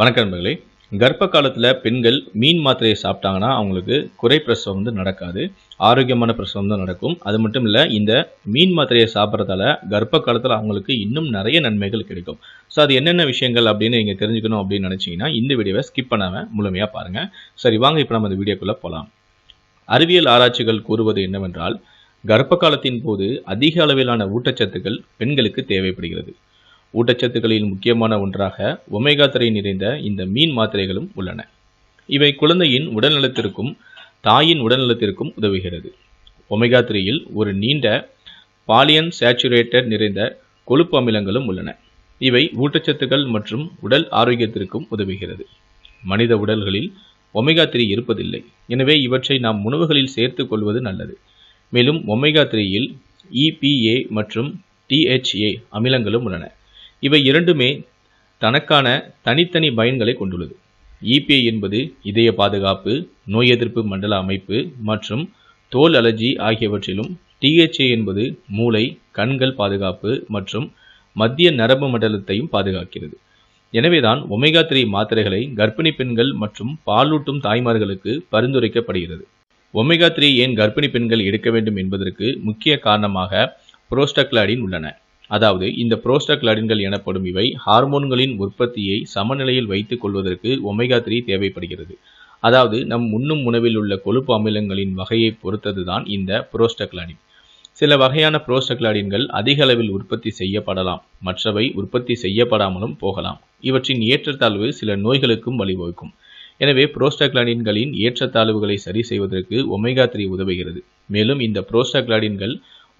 வணக்கம் நண்பர்களே கர்ப்ப காலத்தில் பெண்கள் மீன் மாத்திரையை சாப்பிட்டாங்கன்னா அவங்களுக்கு குறை பிரசவம் வந்து நடக்காது ஆரோக்கியமான பிரசவம் தான் நடக்கும் அது மட்டும் இல்லை இந்த மீன் மாத்திரையை சாப்பிட்றதால கர்ப்ப காலத்தில் அவங்களுக்கு இன்னும் நிறைய நன்மைகள் கிடைக்கும் ஸோ அது என்னென்ன விஷயங்கள் அப்படின்னு நீங்கள் தெரிஞ்சுக்கணும் அப்படின்னு நினச்சிங்கன்னா இந்த வீடியோவை ஸ்கிப் பண்ணாமல் முழுமையாக பாருங்கள் சரி வாங்க இப்போ நம்ம இந்த வீடியோக்குள்ளே போகலாம் அறிவியல் ஆராய்ச்சிகள் கூறுவது என்னவென்றால் கர்ப்ப காலத்தின் போது அதிக அளவிலான ஊட்டச்சத்துக்கள் பெண்களுக்கு தேவைப்படுகிறது ஊட்டச்சத்துக்களில் முக்கியமான ஒன்றாக ஒமேகா திரை நிறைந்த இந்த மீன் மாத்திரைகளும் உள்ளன இவை குழந்தையின் உடல்நலத்திற்கும் தாயின் உடல்நலத்திற்கும் உதவுகிறது ஒமேகா த்ரீயில் ஒரு நீண்ட பாலியன் சேச்சுரேட்டட் நிறைந்த கொழுப்பு அமிலங்களும் உள்ளன இவை ஊட்டச்சத்துக்கள் மற்றும் உடல் ஆரோக்கியத்திற்கும் உதவுகிறது மனித உடல்களில் ஒமேகா த்ரீ இருப்பதில்லை எனவே இவற்றை நாம் உணவுகளில் சேர்த்து கொள்வது நல்லது மேலும் ஒமேகா த்ரீயில் இபிஏ மற்றும் டிஹெச்ஏ அமிலங்களும் உள்ளன இவை இரண்டுமே தனக்கான தனித்தனி பயன்களை கொண்டுள்ளது இபிஐ e என்பது இதய பாதுகாப்பு நோய் எதிர்ப்பு மண்டல அமைப்பு மற்றும் தோல் அலர்ஜி ஆகியவற்றிலும் டிஹெச்ஏ என்பது மூளை கண்கள் பாதுகாப்பு மற்றும் மத்திய நரம்பு மண்டலத்தையும் பாதுகாக்கிறது எனவேதான் ஒமேகா த்ரீ மாத்திரைகளை கர்ப்பிணி பெண்கள் மற்றும் பாலூட்டும் தாய்மார்களுக்கு பரிந்துரைக்கப்படுகிறது ஒமேகா த்ரீ ஏன் கர்ப்பிணி பெண்கள் எடுக்க வேண்டும் என்பதற்கு முக்கிய காரணமாக புரோஸ்டக்லாடின் உள்ளன அதாவது இந்த புரோஸ்டாக்லாடின்கள் எனப்படும் இவை ஹார்மோன்களின் உற்பத்தியை சமநிலையில் வைத்துக் கொள்வதற்கு ஒமேகா த்ரீ தேவைப்படுகிறது அதாவது நம் உண்ணும் உணவில் உள்ள கொழுப்பு அமிலங்களின் வகையை பொறுத்ததுதான் இந்த புரோஸ்டாக்லாடின் சில வகையான புரோஸ்டாக்லாடின்கள் அதிக அளவில் உற்பத்தி செய்யப்படலாம் மற்றவை உற்பத்தி செய்யப்படாமலும் போகலாம் இவற்றின் ஏற்றத்தாழ்வு சில நோய்களுக்கும் வழிவகுக்கும் எனவே புரோஸ்டாக்லாடின்களின் ஏற்றத்தாழ்வுகளை சரி செய்வதற்கு ஒமேகா த்ரீ உதவுகிறது மேலும் இந்த புரோஸ்டாக்லாடின்கள்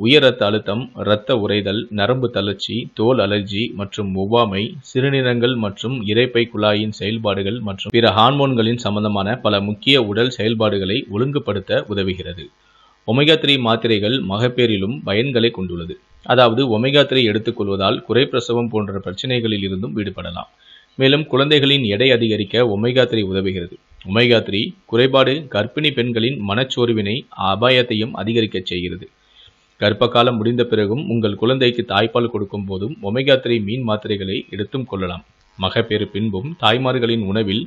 உயர் ரத்த அழுத்தம் இரத்த உறைதல் நரம்பு தளர்ச்சி தோல் அலர்ஜி மற்றும் ஒவ்வாமை சிறுநீரங்கள் மற்றும் இரைப்பை குழாயின் செயல்பாடுகள் மற்றும் பிற ஹார்மோன்களின் சம்பந்தமான பல முக்கிய உடல் செயல்பாடுகளை ஒழுங்குபடுத்த உதவுகிறது ஒமேகா த்ரீ மாத்திரைகள் மகப்பேறிலும் பயன்களை கொண்டுள்ளது அதாவது ஒமேகா த்ரீ எடுத்துக்கொள்வதால் குறைப்பிரசவம் போன்ற பிரச்சனைகளில் இருந்தும் விடுபடலாம் மேலும் குழந்தைகளின் எடை அதிகரிக்க ஒமேகா த்ரீ உதவுகிறது ஒமேகா த்ரீ குறைபாடு கர்ப்பிணி பெண்களின் மனச்சோர்வினை அபாயத்தையும் அதிகரிக்கச் செய்கிறது கர்ப்ப காலம் முடிந்த பிறகும் உங்கள் குழந்தைக்கு தாய்ப்பால் கொடுக்கும் போதும் ஒமேகா த்ரீ மீன் மாத்திரைகளை எடுத்தும் கொள்ளலாம் மகப்பேறு பின்பும் தாய்மார்களின் உணவில்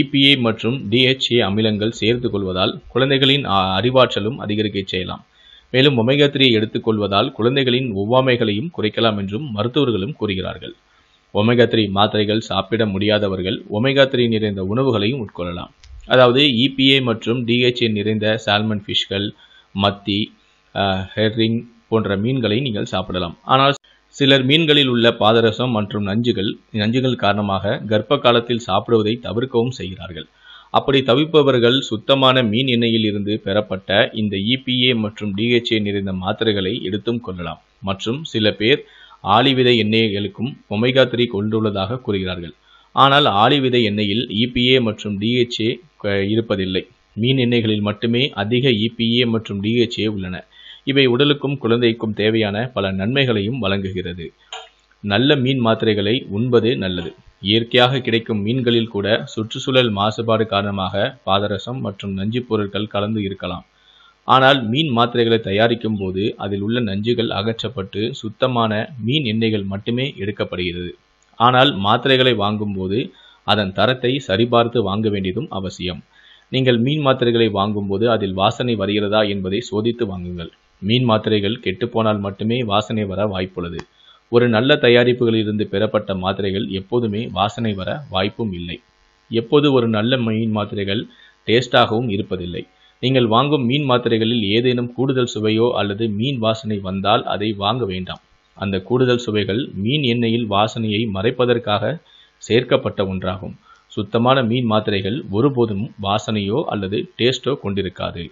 இபிஏ மற்றும் டிஹெச்ஏ அமிலங்கள் சேர்த்து கொள்வதால் குழந்தைகளின் அறிவாற்றலும் அதிகரிக்கச் செய்யலாம் மேலும் ஒமேகா த்ரீ எடுத்துக்கொள்வதால் குழந்தைகளின் ஒவ்வாமைகளையும் குறைக்கலாம் என்றும் மருத்துவர்களும் கூறுகிறார்கள் ஒமேகா த்ரீ மாத்திரைகள் சாப்பிட முடியாதவர்கள் ஒமேகா த்ரீ நிறைந்த உணவுகளையும் உட்கொள்ளலாம் அதாவது இபிஏ மற்றும் டிஹெச்ஏ நிறைந்த சால்மன் ஃபிஷ்கள் மத்தி ஹெர்ரிங் போன்ற மீன்களை நீங்கள் சாப்பிடலாம் ஆனால் சிலர் மீன்களில் உள்ள பாதரசம் மற்றும் நஞ்சுகள் நஞ்சுகள் காரணமாக கர்ப்ப காலத்தில் சாப்பிடுவதை தவிர்க்கவும் செய்கிறார்கள் அப்படி தவிப்பவர்கள் சுத்தமான மீன் எண்ணெயில் இருந்து பெறப்பட்ட இந்த இபிஏ மற்றும் டிஹெச்ஏ நிறைந்த மாத்திரைகளை எடுத்தும் கொள்ளலாம் மற்றும் சில பேர் ஆலிவிதை எண்ணெய்களுக்கும் ஒமைகா த்ரீ கொண்டுள்ளதாக கூறுகிறார்கள் ஆனால் ஆலிவிதை எண்ணெயில் இபிஏ மற்றும் டிஹெச்ஏ இருப்பதில்லை மீன் எண்ணெய்களில் மட்டுமே அதிக இபிஏ மற்றும் டிஹெச்ஏ உள்ளன இவை உடலுக்கும் குழந்தைக்கும் தேவையான பல நன்மைகளையும் வழங்குகிறது நல்ல மீன் மாத்திரைகளை உண்பது நல்லது இயற்கையாக கிடைக்கும் மீன்களில் கூட சுற்றுச்சூழல் மாசுபாடு காரணமாக பாதரசம் மற்றும் நஞ்சு பொருட்கள் கலந்து இருக்கலாம் ஆனால் மீன் மாத்திரைகளை தயாரிக்கும் போது அதில் உள்ள நஞ்சுகள் அகற்றப்பட்டு சுத்தமான மீன் எண்ணெய்கள் மட்டுமே எடுக்கப்படுகிறது ஆனால் மாத்திரைகளை வாங்கும்போது அதன் தரத்தை சரிபார்த்து வாங்க வேண்டியதும் அவசியம் நீங்கள் மீன் மாத்திரைகளை வாங்கும்போது அதில் வாசனை வருகிறதா என்பதை சோதித்து வாங்குங்கள் மீன் மாத்திரைகள் கெட்டுப்போனால் மட்டுமே வாசனை வர வாய்ப்புள்ளது ஒரு நல்ல தயாரிப்புகளிலிருந்து பெறப்பட்ட மாத்திரைகள் எப்போதுமே வாசனை வர வாய்ப்பும் இல்லை எப்போது ஒரு நல்ல மீன் மாத்திரைகள் டேஸ்டாகவும் இருப்பதில்லை நீங்கள் வாங்கும் மீன் மாத்திரைகளில் ஏதேனும் கூடுதல் சுவையோ அல்லது மீன் வாசனை வந்தால் அதை வாங்க வேண்டாம் அந்த கூடுதல் சுவைகள் மீன் எண்ணெயில் வாசனையை மறைப்பதற்காக சேர்க்கப்பட்ட ஒன்றாகும் சுத்தமான மீன் மாத்திரைகள் ஒருபோதும் வாசனையோ அல்லது டேஸ்டோ கொண்டிருக்காது